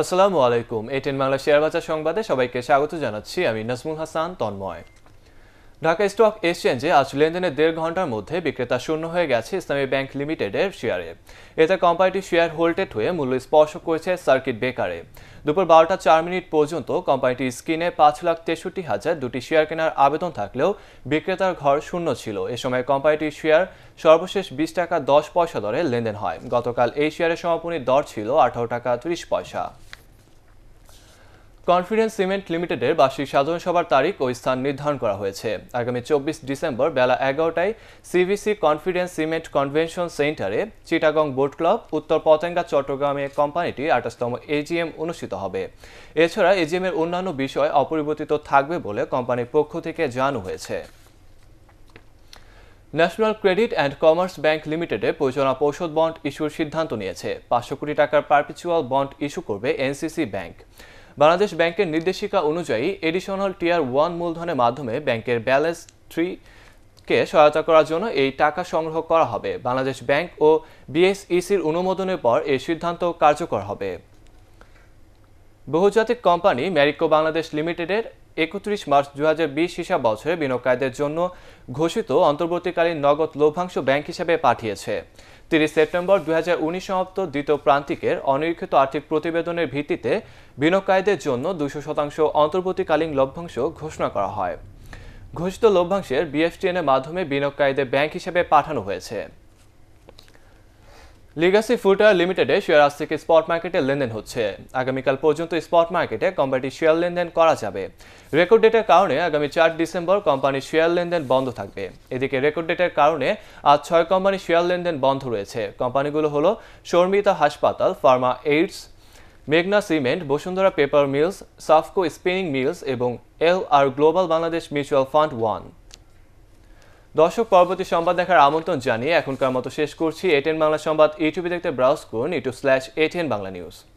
আসসালামু আলাইকুম এটেন বাংলা শেয়ার বাজার সংবাদে সবাইকে স্বাগত জানাচ্ছি আমি নাজমুল হাসান তন্ময় ঢাকা স্টক এক্সচেঞ্জে আজ লেনদেনের দেড় ঘন্টার মধ্যে বিক্রেতা শূন্য হয়ে গেছে ইসলামী ব্যাংক লিমিটেডের শেয়ারে এতে কোম্পানিটি শেয়ার হোল্ডেড হয়ে মূল্য স্পর্শ করেছে সার্কিট বেকারে দুপুর বারোটা চার মিনিট পর্যন্ত কোম্পানিটির স্কিনে পাঁচ লাখ তেষট্টি হাজার দুটি শেয়ার কেনার আবেদন থাকলেও বিক্রেতার ঘর শূন্য ছিল এ সময় কোম্পানিটির শেয়ার সর্বশেষ বিশ টাকা দশ পয়সা দরে লেনদেন হয় গতকাল এই শেয়ারের সমাপনী দর ছিল আঠারো টাকা ত্রিশ পয়সা কনফিডেন্স সিমেন্ট লিমিটেডের বার্ষিক সাধারণ সভার তারিখ ও স্থান নির্ধারণ করা হয়েছে আগামী চব্বিশ ডিসেম্বর বেলা এগারোটায় সিভিসি কনফিডেন্স সিমেন্ট কনভেনশন সেন্টারে চিটাগং বোট ক্লাব উত্তর পতেঙ্গা চট্টগ্রামে কোম্পানিটি আঠাশতম এজিএম অনুষ্ঠিত হবে এছাড়া এজিএমের অন্যান্য বিষয় অপরিবর্তিত থাকবে বলে কোম্পানির পক্ষ থেকে জানানো হয়েছে national credit and commerce bank লিমিটেডে পরিচালনা পরিষদ বন্ড ইস্যুর সিদ্ধান্ত নিয়েছে পাঁচশো কোটি টাকার পারপিচুয়াল বন্ড ইস্যু করবে এনসিসি ব্যাংক বাংলাদেশ ব্যাংকের নির্দেশিকা অনুযায়ী এডিশনাল টিয়ার ওয়ান মূলধনের মাধ্যমে ব্যাংকের ব্যালেন্স থ্রি কে সহায়তা করার জন্য এই টাকা সংগ্রহ করা হবে বাংলাদেশ ব্যাংক ও বিএসইসির e অনুমোদনের পর এই সিদ্ধান্ত কার্যকর হবে বহুজাতিক কোম্পানি ম্যারিকো বাংলাদেশ লিমিটেডের একত্রিশ মার্চ দু হাজার বিশ হিসাব বছরে বিনিয়োগকারীদের জন্য ঘোষিত অন্তর্বর্তীকালীন নগদ লভ্যাংশ ব্যাংক হিসেবে পাঠিয়েছে তিরিশ সেপ্টেম্বর দু সমাপ্ত দ্বিতীয় প্রান্তিকের অনিরীক্ষিত আর্থিক প্রতিবেদনের ভিত্তিতে বিনিয়োগকারীদের জন্য দুশো শতাংশ অন্তর্বর্তীকালীন লভ্যাংশ ঘোষণা করা হয় ঘোষিত লভ্যাংশের বিএফটিএনের মাধ্যমে বিনিয়োগকারীদের ব্যাংক হিসেবে পাঠানো হয়েছে লিগাসি ফুটওয়ার লিমিটেডে শেয়ার আজ থেকে স্পট মার্কেটে লেনদেন হচ্ছে আগামীকাল পর্যন্ত স্পট মার্কেটে কোম্পানির শেয়ার লেনদেন করা যাবে রেকর্ড ডেটের কারণে আগামী চার ডিসেম্বর কোম্পানির শেয়ার লেনদেন বন্ধ থাকবে এদিকে রেকর্ড ডেটের কারণে আজ ছয় কোম্পানির শেয়ার লেনদেন বন্ধ রয়েছে কোম্পানিগুলো হলো শর্মিতা হাসপাতাল ফার্মা এইডস মেঘনা cement Bashundhara paper mills Safko spinning mills এবং L R global Bangladesh mutual fund one দর্শক পরবর্তী সংবাদ দেখার আমন্ত্রণ জানিয়ে এখনকার মতো শেষ করছি এটেন বাংলা সংবাদ ইউটিউবে দেখতে ব্রাউজ করুন YouTube slash ATN Bangla news